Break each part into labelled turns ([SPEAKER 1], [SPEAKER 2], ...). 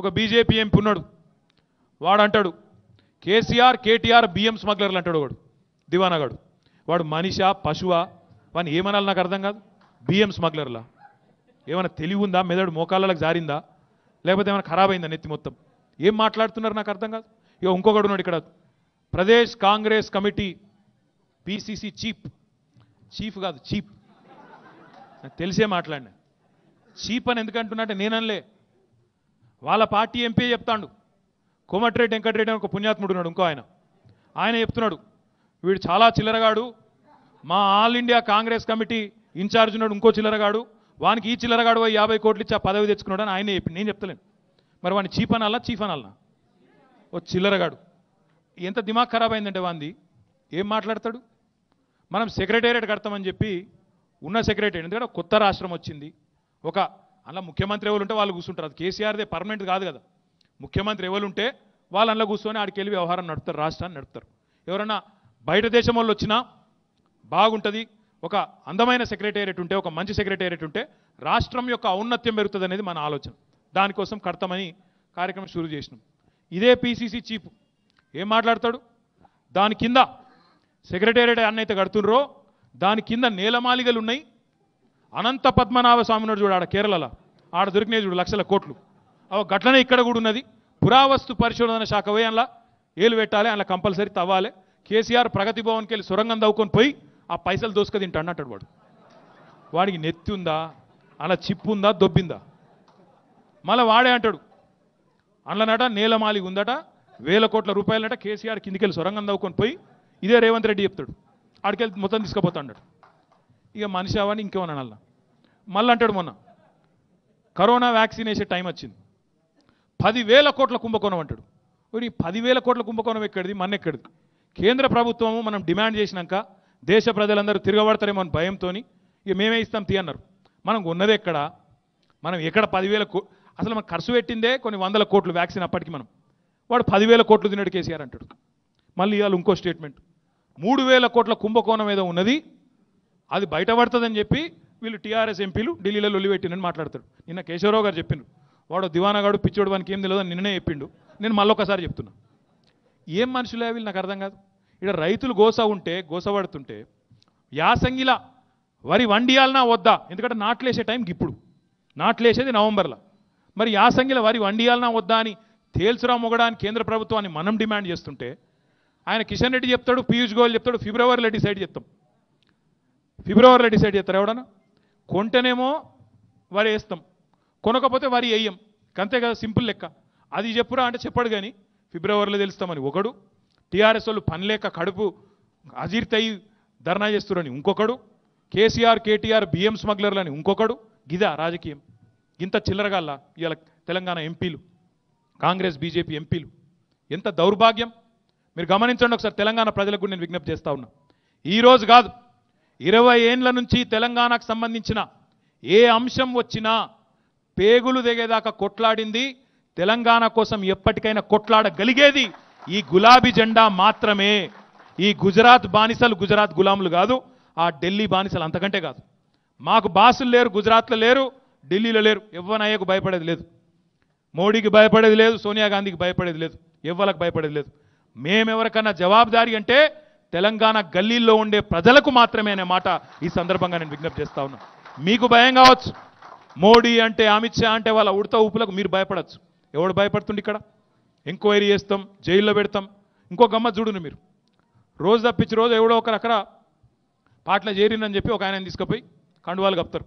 [SPEAKER 1] ఒక BJP MP ఉన్నాడు వాడు అంటాడు కేసీఆర్ కేటీఆర్ బియ్యం స్మగ్లర్లు అంటాడు వాడు దివానాగాడు వాడు మనిషా పశువా వాడిని ఏమనాలి నాకు అర్థం కాదు బియ్యం స్మగ్లర్లా ఏమైనా తెలివి ఉందా మెదడు మోకాళ్ళకి జారిందా లేకపోతే ఏమైనా ఖరాబ్ అయిందా నెత్తి మొత్తం ఏం మాట్లాడుతున్నారు నాకు అర్థం కాదు ఇక ఇంకొకడు ఉన్నాడు ఇక్కడ Pradesh Congress committee PCC chief chief కాదు చీప్ తెలిసే మాట్లాడినా చీప్ అని ఎందుకంటున్నా అంటే నేనలే వాళ్ళ పార్టీ ఎంపీ చెప్తాడు కోమటిరెడ్డి వెంకటరెడ్డి అని ఒక పుణ్యాత్ముడు ఉన్నాడు ఇంకో ఆయన ఆయన చెప్తున్నాడు వీడు చాలా చిల్లరగాడు మా all India Congress committee in charge ఉన్నాడు ఇంకో చిల్లరగాడు వానికి ఈ చిల్లరగాడు యాభై కోట్లు ఇచ్చి ఆ పదవి తెచ్చుకున్నాడు అని ఆయనే చెప్పి నేను చెప్తలేను మరి వాడిని చీఫ్ అనాలా చీఫ్ అనాలనా ఓ చిల్లరగాడు ఎంత దిమాగ్ ఖరాబ్ అయిందంటే వాంది ఏం మాట్లాడతాడు మనం సెక్రటేరియట్ కడతామని చెప్పి ఉన్న సెక్రటేరియట్ ఎందుకంటే కొత్త రాష్ట్రం వచ్చింది ఒక అందులో ముఖ్యమంత్రి ఎవరు ఉంటే వాళ్ళు కూర్చుంటారు అది కేసీఆర్దే పర్మనెంట్ కాదు కదా ముఖ్యమంత్రి ఎవరు ఉంటే వాళ్ళు అందులో కూర్చొని ఆడికి వెళ్ళి వ్యవహారం నడుపుతారు రాష్ట్రాన్ని నడుపుతారు ఎవరైనా బయట దేశం వాళ్ళు వచ్చినా బాగుంటుంది ఒక అందమైన సెక్రటేరియట్ ఉంటే ఒక మంచి సెక్రటేరియట్ ఉంటే రాష్ట్రం యొక్క ఔన్నత్యం పెరుగుతుంది అనేది మన ఆలోచన దానికోసం కడతామని కార్యక్రమం షురూ చేసినాం ఇదే పీసీసీ చీఫ్ ఏం మాట్లాడతాడు దాని కింద సెక్రటేరియట్ అన్నైతే కడుతుండ్రో దాని కింద నేలమాలిగలు ఉన్నాయి అనంత పద్మనాభ నాడు చూడు ఆడ కేరళలో ఆడ దొరికినాయి చూడు లక్షల కోట్లు అవ గట్లనే ఇక్కడ కూడా ఉన్నది పురావస్తు పరిశోధన శాఖ వేయంలా ఏలు పెట్టాలి అలా కంపల్సరీ తవ్వాలి కేసీఆర్ ప్రగతి భవన్కి వెళ్ళి సొరంగం తవ్వుకొని పోయి ఆ పైసలు దోసుక తింటాడు అన్నట్టు వాడు వాడికి నెత్తి ఉందా అలా చిప్పు ఉందా దొబ్బిందా మళ్ళీ వాడే అంటాడు అన్లనట నేలమాలి ఉందట వేల కోట్ల రూపాయలట కేసీఆర్ కిందికి వెళ్ళి సొరంగం తవ్వుకొని పోయి ఇదే రేవంత్ రెడ్డి చెప్తాడు ఆడికెళ్ళి మొత్తం తీసుకుపోతాడు ఇక మనిషి అవని ఇంకేమన్నా అలా మళ్ళీ అంటాడు మొన్న కరోనా వ్యాక్సిన్ వేసే టైం వచ్చింది పదివేల కోట్ల కుంభకోణం అంటాడు మరి పదివేల కోట్ల కుంభకోణం ఎక్కడిది మన ఎక్కడిది కేంద్ర ప్రభుత్వము మనం డిమాండ్ చేసినాక దేశ ప్రజలందరూ తిరగబడతారేమో అని భయంతో ఇక మేమే ఇస్తాం తీ అన్నారు మనం ఉన్నదే ఎక్కడ మనం ఎక్కడ పదివేల కో అసలు మనం ఖర్చు పెట్టిందే కొన్ని వందల కోట్లు వ్యాక్సిన్ అప్పటికి మనం వాడు పదివేల కోట్లు తిన్నట్టు కేసీఆర్ అంటాడు మళ్ళీ ఇవాళ ఇంకో స్టేట్మెంట్ మూడు వేల కోట్ల కుంభకోణం ఏదో ఉన్నది అది బయటపడుతుందని చెప్పి వీళ్ళు టీఆర్ఎస్ ఎంపీలు ఢిల్లీలో లొల్లిపెట్టినని మాట్లాడతాడు నిన్న కేశవరావు గారు చెప్పిండు వాడు దివానగాడు పిచ్చోడు వానికి ఏం తెలియదు నిన్ననే చెప్పిండు నేను మళ్ళొకసారి చెప్తున్నా ఏం మనుషులే వీళ్ళు నాకు అర్థం కాదు ఇక్కడ రైతులు గోస ఉంటే గోస పడుతుంటే యాసంగిలా వరి వండియాలనా వద్దా ఎందుకంటే నాట్లేసే టైంకి ఇప్పుడు నాట్లేసేది నవంబర్లో మరి యాసంగిల వరి వండియాలనా వద్దా అని తేల్చురా మొగడానికి కేంద్ర ప్రభుత్వాన్ని మనం డిమాండ్ చేస్తుంటే ఆయన కిషన్ రెడ్డి చెప్తాడు పీయూష్ గోయల్ చెప్తాడు ఫిబ్రవరిలో డిసైడ్ చేస్తాం ఫిబ్రవరిలో డిసైడ్ చేస్తారు ఎవడన్నా కొంటేనేమో వరి వేస్తాం కొనకపోతే వరి వేయం అంతే కదా సింపుల్ లెక్క అది చెప్పురా అంటే చెప్పాడు కానీ ఫిబ్రవరిలో తెలుస్తామని ఒకడు టీఆర్ఎస్ వాళ్ళు పనిలేక కడుపు అజీర్తయి ధర్నా చేస్తురని ఇంకొకడు కేసీఆర్ కేటీఆర్ బిఎం స్మగ్లర్లని ఇంకొకడు గిదా రాజకీయం ఇంత చిల్లరగాళ్ళ ఇవాళ తెలంగాణ ఎంపీలు కాంగ్రెస్ బీజేపీ ఎంపీలు ఎంత దౌర్భాగ్యం మీరు గమనించండి ఒకసారి తెలంగాణ ప్రజలకు నేను విజ్ఞప్తి చేస్తూ ఉన్నా ఈరోజు కాదు ఇరవై ఏండ్ల నుంచి తెలంగాణకు సంబంధించిన ఏ అంశం వచ్చినా పేగులు దిగేదాకా కొట్లాడింది తెలంగాణ కోసం ఎప్పటికైనా కొట్లాడగలిగేది ఈ గులాబీ జెండా మాత్రమే ఈ గుజరాత్ బానిసలు గుజరాత్ గులాములు కాదు ఆ ఢిల్లీ బానిసలు అంతకంటే కాదు మాకు బాసులు లేరు గుజరాత్లో లేరు ఢిల్లీలో లేరు ఎవ్వనయ్యకు భయపడేది లేదు మోడీకి భయపడేది లేదు సోనియా గాంధీకి భయపడేది లేదు ఎవ్వలకు భయపడేది లేదు మేమెవరికన్నా జవాబుదారీ అంటే తెలంగాణ గల్లీల్లో ఉండే ప్రజలకు మాత్రమే అనే మాట ఈ సందర్భంగా నేను విజ్ఞప్తి చేస్తా ఉన్నా మీకు భయం కావచ్చు మోడీ అంటే అమిత్ షా అంటే వాళ్ళ ఉడత ఊపులకు మీరు భయపడచ్చు ఎవడు భయపడుతుండే ఇక్కడ ఎంక్వైరీ చేస్తాం జైల్లో పెడతాం ఇంకో గమ్మ చూడును మీరు రోజు తప్పించి రోజు ఎవడో ఒకరు అక్కడ పాటలు చేరిందని చెప్పి ఒక ఆయనని తీసుకుపోయి కండువాలు కప్తారు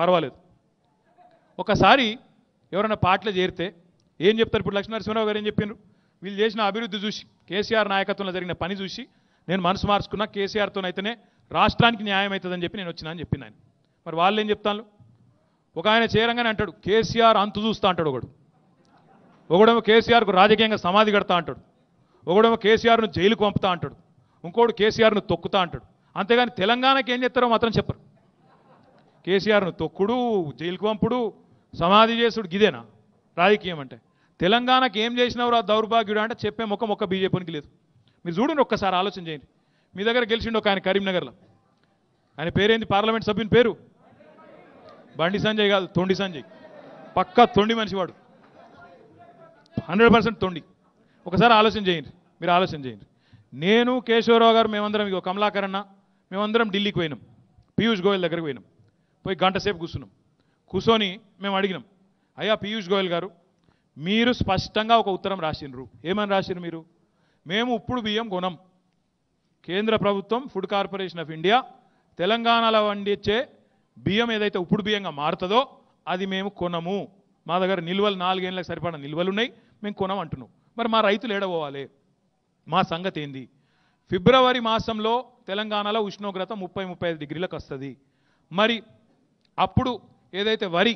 [SPEAKER 1] పర్వాలేదు ఒకసారి ఎవరైనా పాటలు చేరితే ఏం చెప్తారు ఇప్పుడు లక్ష్మీనరసింహరావు గారు ఏం చెప్పారు వీళ్ళు చేసిన అభివృద్ధి చూసి కేసీఆర్ నాయకత్వంలో జరిగిన పని చూసి నేను మనసు మార్చుకున్నా అయితేనే రాష్ట్రానికి న్యాయం అవుతుందని చెప్పి నేను వచ్చినా అని చెప్పింది ఆయన మరి వాళ్ళు ఏం చెప్తాను ఒక ఆయన చేరంగానే అంటాడు కేసీఆర్ అంతు చూస్తా అంటాడు ఒకడు ఒకడేమో కేసీఆర్కు రాజకీయంగా సమాధి కడతా అంటాడు ఒకడేమో కేసీఆర్ను జైలుకు పంపుతా అంటాడు ఇంకోడు కేసీఆర్ను తొక్కుతా అంటాడు అంతేగాని తెలంగాణకి ఏం చెప్తారో మాత్రం చెప్పరు కేసీఆర్ను తొక్కుడు జైలుకు పంపుడు సమాధి చేసుడు గిదేనా రాజకీయం అంటే తెలంగాణకి ఏం చేసినవరా దౌర్భాగ్యుడు అంటే చెప్పే ముఖం ఒక్క బీజేపీకి లేదు మీరు చూడండి ఒక్కసారి ఆలోచన చేయండి మీ దగ్గర గెలిచిండు ఒక ఆయన కరీంనగర్లో ఆయన పేరేంది పార్లమెంట్ సభ్యుని పేరు బండి సంజయ్ కాదు తొండి సంజయ్ పక్కా తొండి మనిషివాడు హండ్రెడ్ పర్సెంట్ తొండి ఒకసారి ఆలోచన చేయండి మీరు ఆలోచన చేయండి నేను కేశవరావు గారు మేమందరం ఇక కమలాకరణ మేమందరం ఢిల్లీకి పోయినాం పీయూష్ గోయల్ దగ్గరికి పోయినాం పోయి గంట సేపు కూర్చున్నాం కూర్చొని మేము అడిగినాం అయ్యా పీయూష్ గోయల్ గారు మీరు స్పష్టంగా ఒక ఉత్తరం రాసిండ్రు ఏమని రాసిండ్రు మీరు మేము ఉప్పుడు బియ్యం కొనం కేంద్ర ప్రభుత్వం ఫుడ్ కార్పొరేషన్ ఆఫ్ ఇండియా తెలంగాణలో వండించే బియ్యం ఏదైతే ఉప్పుడు బియ్యంగా మారుతుందో అది మేము కొనము మా దగ్గర నిల్వలు నాలుగేళ్ళకి సరిపడా నిల్వలు ఉన్నాయి మేము కొనం అంటున్నాం మరి మా రైతులు ఏడబోవాలి మా సంగతి ఏంది ఫిబ్రవరి మాసంలో తెలంగాణలో ఉష్ణోగ్రత ముప్పై ముప్పై ఐదు డిగ్రీలకు వస్తుంది మరి అప్పుడు ఏదైతే వరి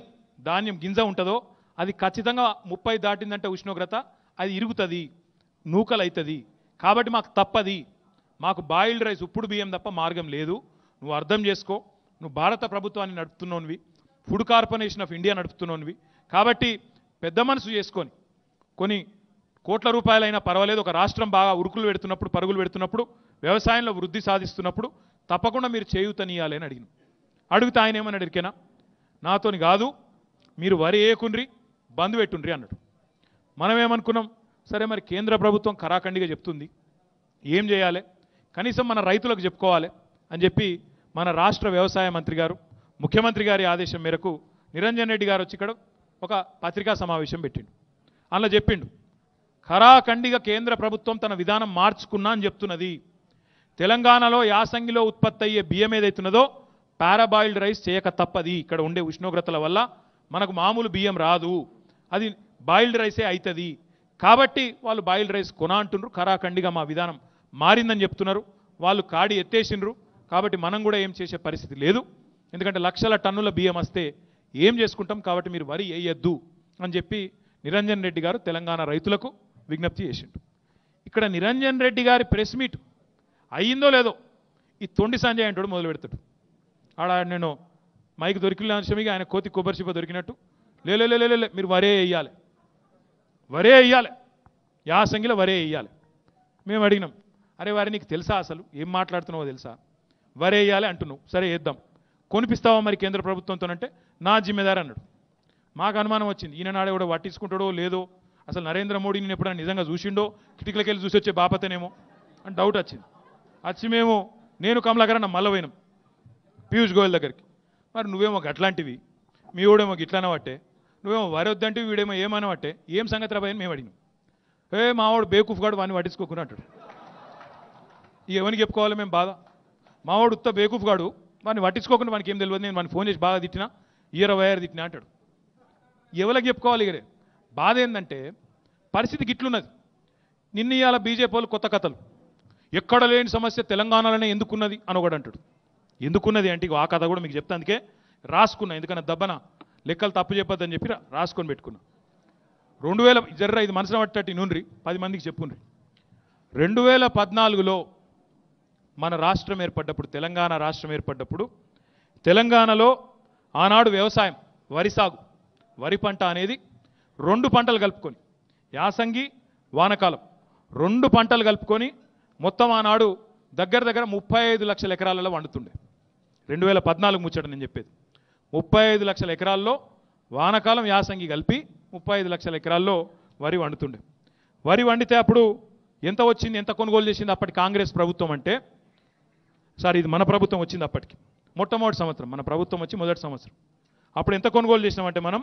[SPEAKER 1] ధాన్యం గింజ ఉంటుందో అది ఖచ్చితంగా ముప్పై దాటిందంటే ఉష్ణోగ్రత అది ఇరుగుతుంది నూకలవుతుంది కాబట్టి మాకు తప్పది మాకు బాయిల్డ్ రైస్ ఉప్పుడు బియ్యం తప్ప మార్గం లేదు నువ్వు అర్థం చేసుకో నువ్వు భారత ప్రభుత్వాన్ని నడుపుతున్నోనివి ఫుడ్ కార్పొరేషన్ ఆఫ్ ఇండియా నడుపుతున్నోనివి కాబట్టి పెద్ద మనసు చేసుకొని కొన్ని కోట్ల రూపాయలైనా పర్వాలేదు ఒక రాష్ట్రం బాగా ఉరుకులు పెడుతున్నప్పుడు పరుగులు పెడుతున్నప్పుడు వ్యవసాయంలో వృద్ధి సాధిస్తున్నప్పుడు తప్పకుండా మీరు చేయూతనియాలి అని అడిగిన అడిగితే ఆయన ఏమని అడిగినా నాతోని కాదు మీరు వరి వేయకుండ్రి బంద్ పెట్టుండ్రి అన్నాడు మనం ఏమనుకున్నాం సరే మరి కేంద్ర ప్రభుత్వం కరాఖండిగా చెప్తుంది ఏం చేయాలి కనీసం మన రైతులకు చెప్పుకోవాలి అని చెప్పి మన రాష్ట్ర వ్యవసాయ మంత్రి గారు ముఖ్యమంత్రి గారి ఆదేశం మేరకు నిరంజన్ రెడ్డి గారు వచ్చి ఇక్కడ ఒక పత్రికా సమావేశం పెట్టిండు అందులో చెప్పిండు కరాఖండిగా కేంద్ర ప్రభుత్వం తన విధానం మార్చుకున్నా అని చెప్తున్నది తెలంగాణలో యాసంగిలో ఉత్పత్తి అయ్యే బియ్యం ఏదైతున్నదో పారాబాయిల్డ్ రైస్ చేయక తప్పది ఇక్కడ ఉండే ఉష్ణోగ్రతల వల్ల మనకు మామూలు బియ్యం రాదు అది బాయిల్డ్ రైసే అవుతుంది కాబట్టి వాళ్ళు బాయిల్ రైస్ కొనా అంటున్నారు ఖరాఖండిగా మా విధానం మారిందని చెప్తున్నారు వాళ్ళు కాడి ఎత్తేసినరు కాబట్టి మనం కూడా ఏం చేసే పరిస్థితి లేదు ఎందుకంటే లక్షల టన్నుల బియ్యం వస్తే ఏం చేసుకుంటాం కాబట్టి మీరు వరి వేయద్దు అని చెప్పి నిరంజన్ రెడ్డి గారు తెలంగాణ రైతులకు విజ్ఞప్తి చేసిండు ఇక్కడ నిరంజన్ రెడ్డి గారి ప్రెస్ మీట్ అయ్యిందో లేదో ఈ తొండి సంజయ్ అంటాడు మొదలు పెడతాడు ఆడ నేను మైకి దొరికిన అంశమే ఆయన కోతి కొబ్బరి చిప్ప దొరికినట్టు లేలే మీరు వరే వేయాలి వరే వేయాలి యాసంగిలో వరే వేయాలి మేము అడిగినాం అరే వారి నీకు తెలుసా అసలు ఏం మాట్లాడుతున్నావో తెలుసా వరే వేయాలి అంటున్నావు సరే వేద్దాం కొనిపిస్తావా మరి కేంద్ర ప్రభుత్వంతోనంటే నా జిమ్మెదారి అన్నాడు మాకు అనుమానం వచ్చింది ఈయన నాడే కూడా పట్టించుకుంటాడో లేదో అసలు నరేంద్ర మోడీ నేను ఎప్పుడైనా నిజంగా చూసిండో కిటికలకి వెళ్ళి చూసి వచ్చే బాపతనేమో అని డౌట్ వచ్చింది వచ్చి మేము నేను కమలాకరణ మళ్ళీ పోయినాం పీయూష్ గోయల్ దగ్గరికి మరి నువ్వేమో అట్లాంటివి మీ ఊడేమో ఇట్లానే పట్టే నువ్వేమో వరొద్దంటే వీడేమో ఏమనవట్టే ఏం సంగతి రాబోయని మేము అడిగినాం ఏ మావాడు బేకూఫ్గాడు వాడిని పట్టించుకోకుండా అంటాడు చెప్పుకోవాలి మేము బాధ మావాడు ఉత్త బేకూఫ్గాడు వాడిని పట్టించుకోకుండా మనకి ఏం తెలియదు నేను వాడిని ఫోన్ చేసి బాగా తిట్టినా ఇరవై ఆరు తిట్టినా అంటాడు ఎవరికి చెప్పుకోవాలి ఇగరే బాధ ఏంటంటే పరిస్థితి గిట్లున్నది నిన్న ఇవాళ బీజేపీ వాళ్ళు కొత్త కథలు ఎక్కడ లేని సమస్య తెలంగాణలోనే ఎందుకున్నది అని ఒకడు అంటాడు ఎందుకున్నది అంటే ఆ కథ కూడా మీకు చెప్తా అందుకే రాసుకున్నా ఎందుకన్నా దెబ్బనా లెక్కలు తప్పు చెప్పొద్దని చెప్పి రాసుకొని పెట్టుకున్నా రెండు వేల జర్ర ఇది మనసున పట్టి నూనె పది మందికి చెప్పుండ్రి రెండు వేల పద్నాలుగులో మన రాష్ట్రం ఏర్పడ్డప్పుడు తెలంగాణ రాష్ట్రం ఏర్పడ్డప్పుడు తెలంగాణలో ఆనాడు వ్యవసాయం వరి సాగు వరి పంట అనేది రెండు పంటలు కలుపుకొని యాసంగి వానకాలం రెండు పంటలు కలుపుకొని మొత్తం ఆనాడు దగ్గర దగ్గర ముప్పై ఐదు లక్షల ఎకరాలలో వండుతుండే రెండు వేల పద్నాలుగు ముచ్చట నేను చెప్పేది ముప్పై ఐదు లక్షల ఎకరాల్లో వానకాలం యాసంగి కలిపి ముప్పై ఐదు లక్షల ఎకరాల్లో వరి వండుతుండే వరి వండితే అప్పుడు ఎంత వచ్చింది ఎంత కొనుగోలు చేసింది అప్పటి కాంగ్రెస్ ప్రభుత్వం అంటే సారీ ఇది మన ప్రభుత్వం వచ్చింది అప్పటికి మొట్టమొదటి సంవత్సరం మన ప్రభుత్వం వచ్చి మొదటి సంవత్సరం అప్పుడు ఎంత కొనుగోలు చేసినామంటే మనం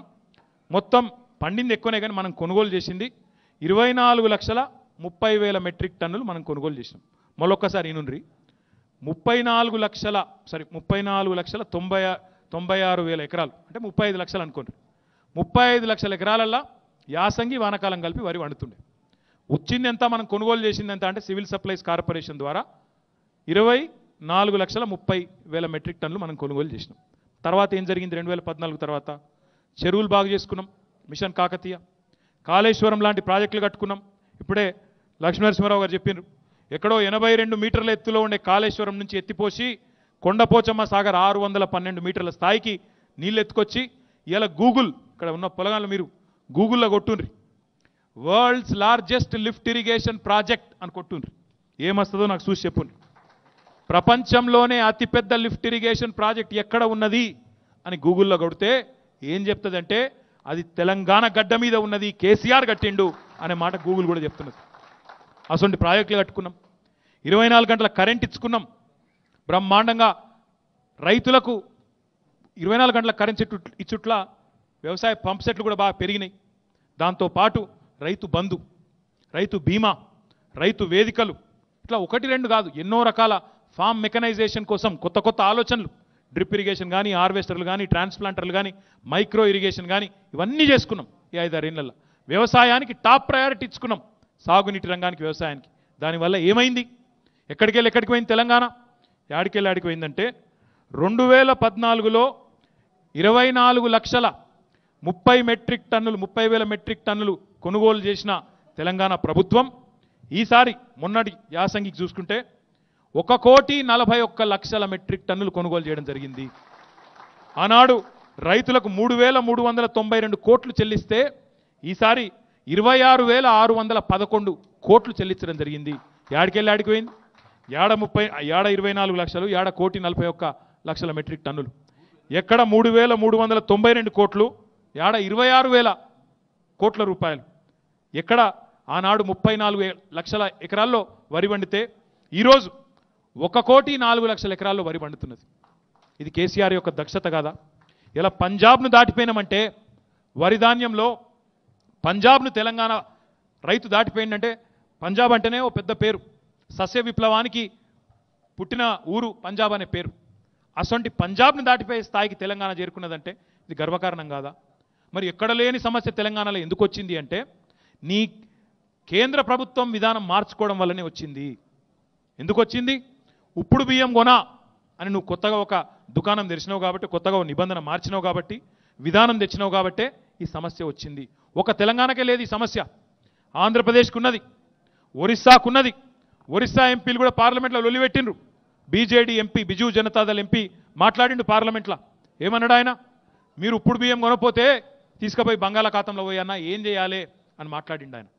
[SPEAKER 1] మొత్తం పండింది ఎక్కువనే కానీ మనం కొనుగోలు చేసింది ఇరవై నాలుగు లక్షల ముప్పై వేల మెట్రిక్ టన్నులు మనం కొనుగోలు చేసినాం మళ్ళొక్కసారి నుండి ముప్పై నాలుగు లక్షల సారీ ముప్పై నాలుగు లక్షల తొంభై తొంభై ఆరు వేల ఎకరాలు అంటే ముప్పై ఐదు లక్షలు అనుకోండి ముప్పై ఐదు లక్షల ఎకరాలల్లా యాసంగి వానకాలం కలిపి వరి వండుతుండే వచ్చింది ఎంత మనం కొనుగోలు చేసింది ఎంత అంటే సివిల్ సప్లైస్ కార్పొరేషన్ ద్వారా ఇరవై నాలుగు లక్షల ముప్పై వేల మెట్రిక్ టన్నులు మనం కొనుగోలు చేసినాం తర్వాత ఏం జరిగింది రెండు వేల పద్నాలుగు తర్వాత చెరువులు బాగు చేసుకున్నాం మిషన్ కాకతీయ కాళేశ్వరం లాంటి ప్రాజెక్టులు కట్టుకున్నాం ఇప్పుడే లక్ష్మీనరసింహరావు గారు చెప్పినారు ఎక్కడో ఎనభై రెండు మీటర్ల ఎత్తులో ఉండే కాళేశ్వరం నుంచి ఎత్తిపోసి కొండపోచమ్మ సాగర్ ఆరు వందల పన్నెండు మీటర్ల స్థాయికి నీళ్ళు ఎత్తుకొచ్చి ఇలా గూగుల్ ఇక్కడ ఉన్న పొలగాలు మీరు గూగుల్లో కొట్టుండ్రి world's largest lift irrigation project అని కొట్టుండ్రి ఏమొస్తుందో నాకు చూసి చెప్పుండ్రి ప్రపంచంలోనే అతిపెద్ద లిఫ్ట్ ఇరిగేషన్ ప్రాజెక్ట్ ఎక్కడ ఉన్నది అని గూగుల్లో కొడితే ఏం చెప్తుందంటే అది తెలంగాణ గడ్డ మీద ఉన్నది కేసీఆర్ కట్టిండు అనే మాట గూగుల్ కూడా చెప్తున్నది అసలు ప్రాజెక్టులు కట్టుకున్నాం ఇరవై నాలుగు గంటల కరెంట్ ఇచ్చుకున్నాం బ్రహ్మాండంగా రైతులకు ఇరవై నాలుగు గంటల కరెంట్ చెట్టు ఇచ్చుట్ల వ్యవసాయ పంప్ సెట్లు కూడా బాగా పెరిగినాయి దాంతోపాటు రైతు బంధు రైతు బీమా రైతు వేదికలు ఇట్లా ఒకటి రెండు కాదు ఎన్నో రకాల ఫామ్ మెకనైజేషన్ కోసం కొత్త కొత్త ఆలోచనలు డ్రిప్ ఇరిగేషన్ కానీ హార్వెస్టర్లు కానీ ట్రాన్స్ప్లాంటర్లు కానీ మైక్రో ఇరిగేషన్ కానీ ఇవన్నీ చేసుకున్నాం ఈ ఏళ్ళ వ్యవసాయానికి టాప్ ప్రయారిటీ ఇచ్చుకున్నాం సాగునీటి రంగానికి వ్యవసాయానికి దానివల్ల ఏమైంది ఎక్కడికి వెళ్ళి ఎక్కడికి పోయింది తెలంగాణ యాడికెళ్ళి పోయిందంటే రెండు వేల పద్నాలుగులో ఇరవై నాలుగు లక్షల ముప్పై మెట్రిక్ టన్నులు ముప్పై వేల మెట్రిక్ టన్నులు కొనుగోలు చేసిన తెలంగాణ ప్రభుత్వం ఈసారి మొన్నటి యాసంగికి చూసుకుంటే ఒక కోటి నలభై ఒక్క లక్షల మెట్రిక్ టన్నులు కొనుగోలు చేయడం జరిగింది ఆనాడు రైతులకు మూడు వేల మూడు వందల తొంభై రెండు కోట్లు చెల్లిస్తే ఈసారి ఇరవై ఆరు వేల ఆరు వందల పదకొండు కోట్లు చెల్లించడం జరిగింది యాడికెళ్ళి ఆడికిపోయింది ఏడ ముప్పై ఏడ ఇరవై నాలుగు లక్షలు ఏడ కోటి నలభై ఒక్క లక్షల మెట్రిక్ టన్నులు ఎక్కడ మూడు వేల మూడు వందల తొంభై రెండు కోట్లు ఏడ ఇరవై ఆరు వేల కోట్ల రూపాయలు ఎక్కడ ఆనాడు ముప్పై నాలుగు లక్షల ఎకరాల్లో వరి వండితే ఈరోజు ఒక కోటి నాలుగు లక్షల ఎకరాల్లో వరి వండుతున్నది ఇది కేసీఆర్ యొక్క దక్షత కాదా ఇలా పంజాబ్ను దాటిపోయినామంటే వరి ధాన్యంలో పంజాబ్ను తెలంగాణ రైతు దాటిపోయిందంటే పంజాబ్ అంటేనే ఓ పెద్ద పేరు సస్య విప్లవానికి పుట్టిన ఊరు పంజాబ్ అనే పేరు అసొంటి పంజాబ్ని దాటిపోయే స్థాయికి తెలంగాణ చేరుకున్నదంటే ఇది గర్వకారణం కాదా మరి ఎక్కడ లేని సమస్య తెలంగాణలో ఎందుకు వచ్చింది అంటే నీ కేంద్ర ప్రభుత్వం విధానం మార్చుకోవడం వల్లనే వచ్చింది ఎందుకు వచ్చింది ఉప్పుడు బియ్యం కొనా అని నువ్వు కొత్తగా ఒక దుకాణం తెరిచినావు కాబట్టి కొత్తగా నిబంధన మార్చినావు కాబట్టి విధానం తెచ్చినావు కాబట్టే ఈ సమస్య వచ్చింది ఒక తెలంగాణకే లేదు ఈ సమస్య ఆంధ్రప్రదేశ్కున్నది ఒరిస్సాకున్నది ఒరిస్సా ఎంపీలు కూడా పార్లమెంట్లో లొల్లిపెట్టిండ్రు BJD MP Biju Janata Dal MP మాట్లాడిండు పార్లమెంట్లో ఏమన్నాడు ఆయన మీరు ఇప్పుడు బియ్యం కొనపోతే తీసుకుపోయి బంగాళాఖాతంలో పోయి అన్న ఏం చేయాలి అని మాట్లాడిండు ఆయన